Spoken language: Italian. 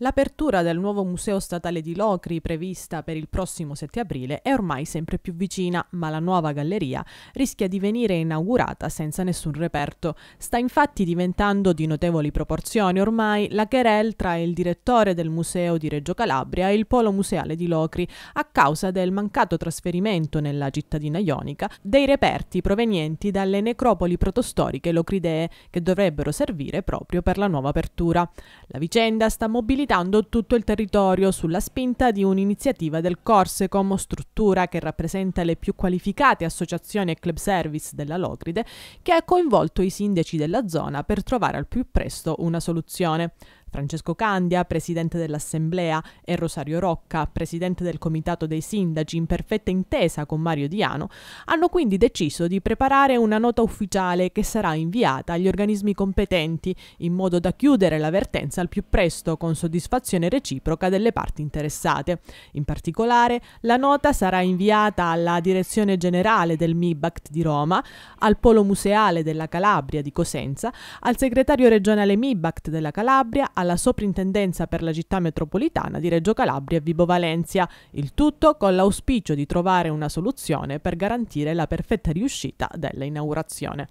L'apertura del nuovo Museo Statale di Locri, prevista per il prossimo 7 aprile, è ormai sempre più vicina, ma la nuova galleria rischia di venire inaugurata senza nessun reperto. Sta infatti diventando di notevoli proporzioni ormai la querel tra il direttore del Museo di Reggio Calabria e il Polo Museale di Locri, a causa del mancato trasferimento nella cittadina ionica dei reperti provenienti dalle necropoli protostoriche locridee, che dovrebbero servire proprio per la nuova apertura. La vicenda sta mobilitando delimitando tutto il territorio sulla spinta di un'iniziativa del Corsecom, struttura che rappresenta le più qualificate associazioni e club service della Locride, che ha coinvolto i sindaci della zona per trovare al più presto una soluzione. Francesco Candia, presidente dell'Assemblea, e Rosario Rocca, presidente del Comitato dei Sindaci, in perfetta intesa con Mario Diano, hanno quindi deciso di preparare una nota ufficiale che sarà inviata agli organismi competenti in modo da chiudere l'avvertenza al più presto con soddisfazione reciproca delle parti interessate. In particolare, la nota sarà inviata alla Direzione Generale del MIBACT di Roma, al Polo Museale della Calabria di Cosenza, al segretario regionale MIBACT della Calabria, alla Soprintendenza per la città metropolitana di Reggio Calabria e Vibo Valencia, il tutto con l'auspicio di trovare una soluzione per garantire la perfetta riuscita dell'inaugurazione.